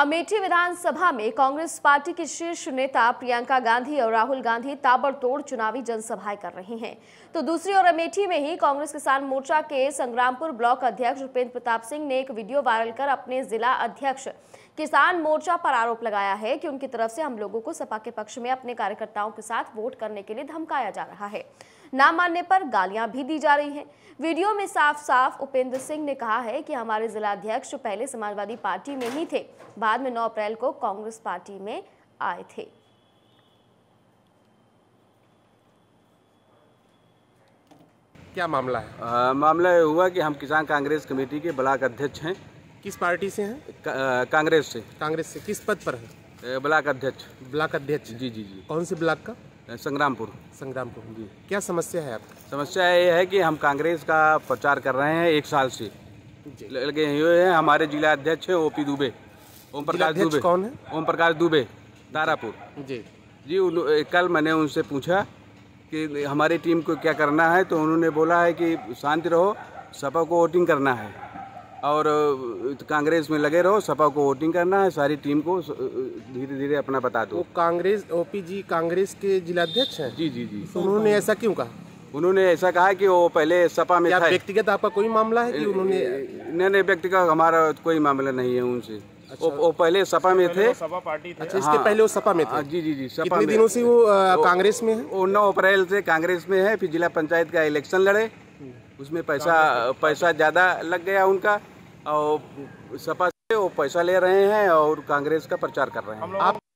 अमेठी विधानसभा में कांग्रेस पार्टी के शीर्ष नेता प्रियंका गांधी और राहुल गांधी ताबड़तोड़ चुनावी जनसभाएं कर रहे हैं तो दूसरी ओर अमेठी में ही कांग्रेस किसान मोर्चा के संग्रामपुर ब्लॉक अध्यक्ष उपेंद्र प्रताप सिंह ने एक वीडियो वायरल कर अपने जिला अध्यक्ष किसान मोर्चा पर आरोप लगाया है कि उनकी तरफ से हम लोगों को सपा के पक्ष में अपने कार्यकर्ताओं के साथ वोट करने के लिए धमकाया जा रहा है ना मानने पर गालियां भी दी जा रही हैं वीडियो में साफ साफ उपेंद्र सिंह ने कहा है कि हमारे जिलाध्यक्ष पहले समाजवादी पार्टी में ही थे बाद में 9 अप्रैल को कांग्रेस पार्टी में आए थे क्या मामला है आ, मामला ये हुआ कि हम किसान कांग्रेस कमेटी के ब्लाक अध्यक्ष हैं किस पार्टी से हैं कांग्रेस से कांग्रेस से किस पद पर हैं ब्लाक अध्यक्ष ब्लाक अध्यक्ष जी जी जी कौन से ब्लाक का संग्रामपुर संग्रामपुर जी क्या समस्या है आप समस्या ये है कि हम कांग्रेस का प्रचार कर रहे हैं एक साल से लगे हुए हैं हमारे जिला अध्यक्ष ओ ओपी दुबे ओम प्रकाश दुबे कौन है ओम प्रकाश दुबे तारापुर जी जी कल मैंने उनसे पूछा कि हमारी टीम को क्या करना है तो उन्होंने बोला है कि शांति रहो सपा को वोटिंग करना है और तो कांग्रेस में लगे रहो सपा को वोटिंग करना है सारी टीम को धीरे धीरे अपना बता दो कांग्रेस ओपी जी कांग्रेस के जिलाध्यक्ष हैं जी जी जी तो उन्होंने ऐसा क्यों कहा उन्होंने ऐसा कहा कि वो पहले सपा में था व्यक्तिगत आपका कोई मामला है कि उन्होंने नहीं नहीं व्यक्तिगत हमारा कोई मामला नहीं है उनसे अच्छा। वो, पहले सपा में थे सपा पार्टी अच्छा इसके हाँ, पहले वो सपा में थे हाँ, जी जी जी सपा कितने दिनों से वो कांग्रेस में है वो नौ अप्रैल से कांग्रेस में है फिर जिला पंचायत का इलेक्शन लड़े हम्म। उसमें पैसा पैसा ज़्यादा लग गया उनका और सपा से वो पैसा ले रहे हैं और कांग्रेस का प्रचार कर रहे हैं आप